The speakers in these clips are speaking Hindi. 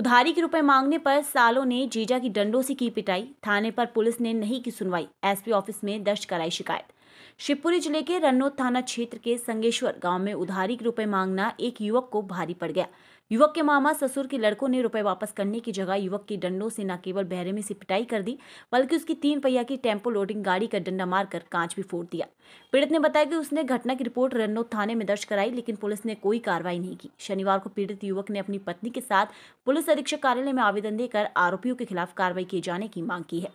उधारी के रुपए मांगने पर सालों ने जीजा की डंडों से की पिटाई थाने पर पुलिस ने नहीं की सुनवाई एसपी ऑफिस में दर्ज कराई शिकायत शिवपुरी जिले के रन्नोद थाना क्षेत्र के संगेश्वर गांव में उधारी के रुपए मांगना एक युवक को भारी पड़ गया युवक के मामा ससुर के लड़कों ने रुपए वापस करने की जगह युवक की डंडों से न केवल बहरे में से पिटाई कर दी बल्कि उसकी तीन पहिया की टेम्पो लोडिंग गाड़ी का डंडा मारकर कांच भी फोड़ दिया पीड़ित ने बताया कि उसने घटना की रिपोर्ट रन्नोद थाने में दर्ज कराई लेकिन पुलिस ने कोई कार्रवाई नहीं की शनिवार को पीड़ित युवक ने अपनी पत्नी के साथ पुलिस अधीक्षक कार्यालय में आवेदन देकर आरोपियों के खिलाफ कार्रवाई किए जाने की मांग की है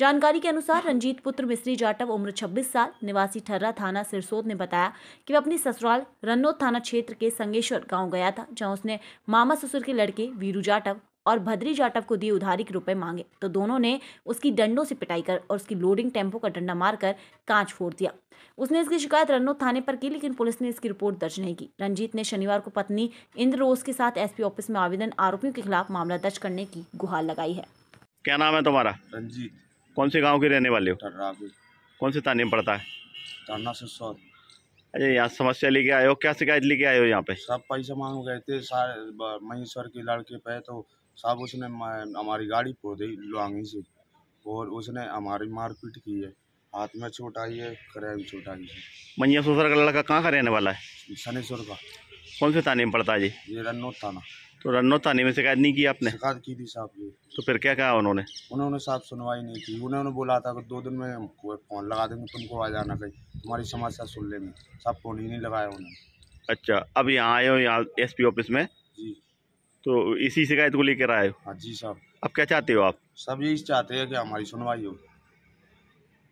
जानकारी के अनुसार रंजीत पुत्र मिश्री जाटव उम्र 26 साल निवासी ठर्रा थाना सिरसोद ने बताया कि वह अपनी ससुराल रन्नोद थाना क्षेत्र के संगेश्वर गांव गया था जहां उसने मामा ससुर के लड़के वीरू जाटव और भद्री जाटव को दिए उधारी के रुपए मांगे तो दोनों ने उसकी डंडों से पिटाई कर और उसकी लोडिंग टेम्पो का डंडा मारकर कांच फोड़ दिया उसने इसकी शिकायत रन्नोद थाने पर की लेकिन पुलिस ने इसकी रिपोर्ट दर्ज नहीं की रंजीत ने शनिवार को पत्नी इंद्र रोज के साथ एसपी ऑफिस में आवेदन आरोपियों के खिलाफ मामला दर्ज करने की गुहार लगाई है क्या नाम है तुम्हारा रंजीत कौन से गांव के रहने वाले हो कौन से ताने पड़ता है थाना सौ अरे यहाँ समस्या लेके आए हो क्या शिकायत लेके आए हो यहाँ पे सब पैसे मांग गए थे सारे महेश्वर के लड़के पे तो सब उसने हमारी गाड़ी पो दी लुआंगी से और उसने हमारी मारपीट की है हाथ में चोट आई है क्राइम चोट आई है मैया का लड़का कहाँ का रहने वाला है शनेश्वर का कौन से थाने में पड़ता है जी ये रन्नौत थाना तो रनो थाने में शिकायत नहीं की आपने शिकायत की थी साहब जी तो फिर क्या कहा उन्होंने उन्होंने साहब सुनवाई नहीं की उन्होंने बोला था कि दो दिन में फ़ोन लगा देंगे तुमको आ जाना कहीं तुम्हारी समस्या सुन लेंगे साहब फ़ोन ही नहीं लगाया उन्होंने अच्छा अब यहाँ आए हो यहाँ एस ऑफिस में जी तो इसी शिकायत को लेकर आए हो हाँ जी साहब अब क्या चाहते हो आप सब यही चाहते हैं कि हमारी सुनवाई हो